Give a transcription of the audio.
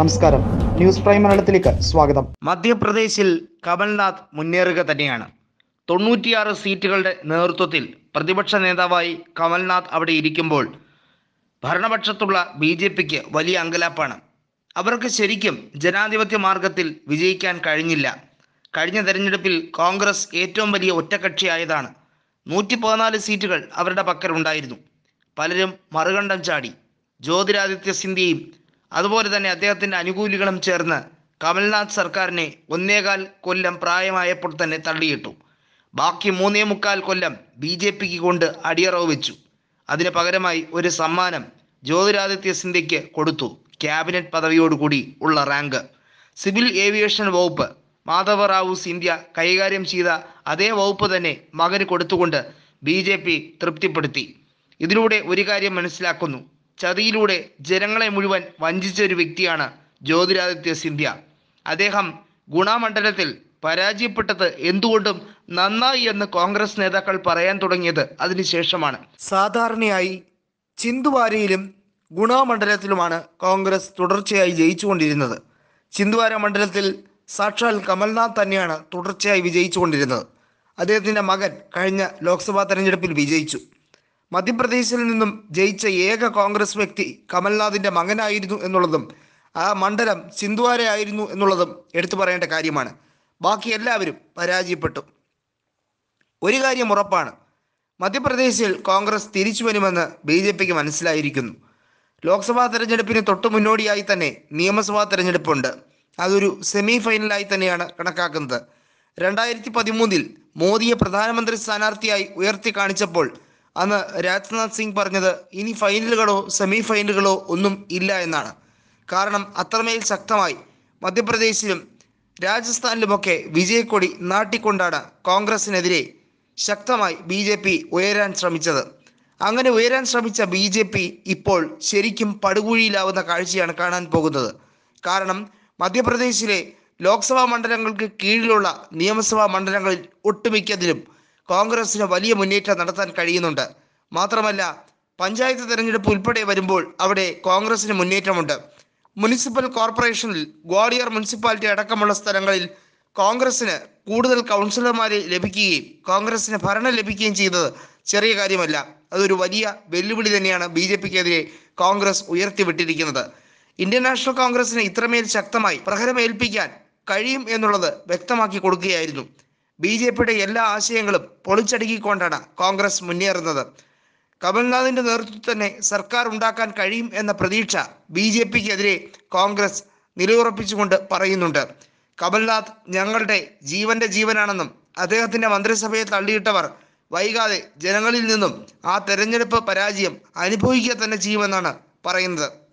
നമസ്കാരം news prime മലയാളത്തിലേക്ക് സ്വാഗതം മധ്യപ്രദേശിൽ കമൽനാഥ് മുന്നേറുക തന്നെയാണ് തൊണ്ണൂറ്റിയാറ് സീറ്റുകളുടെ നേതൃത്വത്തിൽ പ്രതിപക്ഷ നേതാവായി കമൽനാഥ് അവിടെ ഇരിക്കുമ്പോൾ ഭരണപക്ഷത്തുള്ള ബി ജെ പിക്ക് വലിയ അങ്കലാപ്പാണ് അവർക്ക് ശരിക്കും ജനാധിപത്യ മാർഗത്തിൽ വിജയിക്കാൻ കഴിഞ്ഞില്ല കഴിഞ്ഞ തെരഞ്ഞെടുപ്പിൽ കോൺഗ്രസ് ഏറ്റവും വലിയ ഒറ്റക്കക്ഷിയായതാണ് നൂറ്റി പതിനാല് സീറ്റുകൾ അവരുടെ പക്കലുണ്ടായിരുന്നു പലരും മറുകണ്ഠം ചാടി ജ്യോതിരാദിത്യ സിന്ധ്യയും അതുപോലെ തന്നെ അദ്ദേഹത്തിന്റെ അനുകൂലികളും ചേർന്ന് കമൽനാഥ് സർക്കാരിനെ ഒന്നേകാൽ കൊല്ലം പ്രായമായപ്പോൾ തന്നെ തള്ളിയിട്ടു ബാക്കി മൂന്നേ മുക്കാൽ കൊല്ലം ബി ജെ പിക്ക് കൊണ്ട് അടിയറവ് വെച്ചു അതിന് പകരമായി ഒരു സമ്മാനം ജ്യോതിരാദിത്യ സിന്ധ്യയ്ക്ക് കൊടുത്തു ക്യാബിനറ്റ് പദവിയോടുകൂടി ഉള്ള റാങ്ക് സിവിൽ ഏവിയേഷൻ വകുപ്പ് മാധവ റാവു സിന്ധ്യ കൈകാര്യം ചെയ്ത അതേ വകുപ്പ് തന്നെ മകന് കൊടുത്തുകൊണ്ട് ബി തൃപ്തിപ്പെടുത്തി ഇതിലൂടെ ഒരു കാര്യം മനസ്സിലാക്കുന്നു ചതിയിലൂടെ ജനങ്ങളെ മുഴുവൻ വഞ്ചിച്ച ഒരു വ്യക്തിയാണ് ജ്യോതിരാദിത്യ സിന്ധ്യ അദ്ദേഹം ഗുണമണ്ഡലത്തിൽ പരാജയപ്പെട്ടത് എന്തുകൊണ്ടും നന്നായി എന്ന് കോൺഗ്രസ് നേതാക്കൾ പറയാൻ തുടങ്ങിയത് അതിനുശേഷമാണ് സാധാരണയായി ചിന്തുവാരയിലും ഗുണമണ്ഡലത്തിലുമാണ് കോൺഗ്രസ് തുടർച്ചയായി ജയിച്ചുകൊണ്ടിരുന്നത് ചിന്തുവാര മണ്ഡലത്തിൽ സാക്ഷാൽ കമൽനാഥ് തന്നെയാണ് തുടർച്ചയായി വിജയിച്ചുകൊണ്ടിരുന്നത് അദ്ദേഹത്തിൻ്റെ മകൻ കഴിഞ്ഞ ലോക്സഭാ തെരഞ്ഞെടുപ്പിൽ വിജയിച്ചു മധ്യപ്രദേശിൽ നിന്നും ജയിച്ച ഏക കോൺഗ്രസ് വ്യക്തി കമൽനാഥിന്റെ മകനായിരുന്നു എന്നുള്ളതും ആ മണ്ഡലം സിന്ധുവാരയായിരുന്നു എന്നുള്ളതും എടുത്തു പറയേണ്ട കാര്യമാണ് ബാക്കി എല്ലാവരും പരാജയപ്പെട്ടു ഒരു കാര്യം ഉറപ്പാണ് മധ്യപ്രദേശിൽ കോൺഗ്രസ് തിരിച്ചു വരുമെന്ന് ബി ജെ പിക്ക് മനസ്സിലായിരിക്കുന്നു ലോക്സഭാ തെരഞ്ഞെടുപ്പിന് തൊട്ടു മുന്നോടിയായി തന്നെ നിയമസഭാ തെരഞ്ഞെടുപ്പുണ്ട് അതൊരു സെമി ഫൈനലായി തന്നെയാണ് കണക്കാക്കുന്നത് രണ്ടായിരത്തി പതിമൂന്നിൽ മോദിയെ പ്രധാനമന്ത്രി സ്ഥാനാർത്ഥിയായി ഉയർത്തി കാണിച്ചപ്പോൾ അന്ന് രാജ്നാഥ് സിംഗ് പറഞ്ഞത് ഇനി ഫൈനലുകളോ സെമി ഫൈനലുകളോ ഒന്നും ഇല്ല എന്നാണ് കാരണം അത്രമേൽ ശക്തമായി മധ്യപ്രദേശിലും രാജസ്ഥാനിലുമൊക്കെ വിജയക്കൊടി നാട്ടിക്കൊണ്ടാണ് കോൺഗ്രസിനെതിരെ ശക്തമായി ബി ജെ പി ഉയരാൻ ശ്രമിച്ചത് അങ്ങനെ ഉയരാൻ ശ്രമിച്ച ബി ജെ പി ഇപ്പോൾ ശരിക്കും പടുകുഴിയിലാവുന്ന കാഴ്ചയാണ് കാണാൻ പോകുന്നത് കാരണം മധ്യപ്രദേശിലെ ലോക്സഭാ മണ്ഡലങ്ങൾക്ക് കീഴിലുള്ള നിയമസഭാ മണ്ഡലങ്ങളിൽ ഒട്ടുമിക്കതിലും കോൺഗ്രസിന് വലിയ മുന്നേറ്റം നടത്താൻ കഴിയുന്നുണ്ട് മാത്രമല്ല പഞ്ചായത്ത് തെരഞ്ഞെടുപ്പ് ഉൾപ്പെടെ വരുമ്പോൾ അവിടെ കോൺഗ്രസിന് മുന്നേറ്റമുണ്ട് മുനിസിപ്പൽ കോർപ്പറേഷനിൽ ഗ്വാളിയർ മുനിസിപ്പാലിറ്റി അടക്കമുള്ള സ്ഥലങ്ങളിൽ കോൺഗ്രസിന് കൂടുതൽ കൗൺസിലർമാരെ ലഭിക്കുകയും കോൺഗ്രസിന് ഭരണം ലഭിക്കുകയും ചെയ്തത് ചെറിയ കാര്യമല്ല അതൊരു വലിയ വെല്ലുവിളി തന്നെയാണ് ബി ജെ പിക്കെതിരെ കോൺഗ്രസ് ഉയർത്തിവിട്ടിരിക്കുന്നത് ഇന്ത്യൻ നാഷണൽ കോൺഗ്രസിന് ഇത്രമേൽ ശക്തമായി പ്രഹരമേൽപ്പിക്കാൻ കഴിയും എന്നുള്ളത് വ്യക്തമാക്കി കൊടുക്കുകയായിരുന്നു ബി ജെ പിയുടെ എല്ലാ ആശയങ്ങളും പൊളിച്ചടുക്കിക്കൊണ്ടാണ് കോൺഗ്രസ് മുന്നേറുന്നത് കമൽനാഥിന്റെ നേതൃത്വത്തിൽ തന്നെ സർക്കാർ ഉണ്ടാക്കാൻ കഴിയും എന്ന പ്രതീക്ഷ ബി ജെ പിക്കെതിരെ കോൺഗ്രസ് നിലയുറപ്പിച്ചുകൊണ്ട് പറയുന്നുണ്ട് കമൽനാഥ് ഞങ്ങളുടെ ജീവന്റെ ജീവനാണെന്നും അദ്ദേഹത്തിന്റെ മന്ത്രിസഭയെ തള്ളിയിട്ടവർ വൈകാതെ ജനങ്ങളിൽ നിന്നും ആ തെരഞ്ഞെടുപ്പ് പരാജയം അനുഭവിക്കുക തന്നെ ചെയ്യുമെന്നാണ് പറയുന്നത്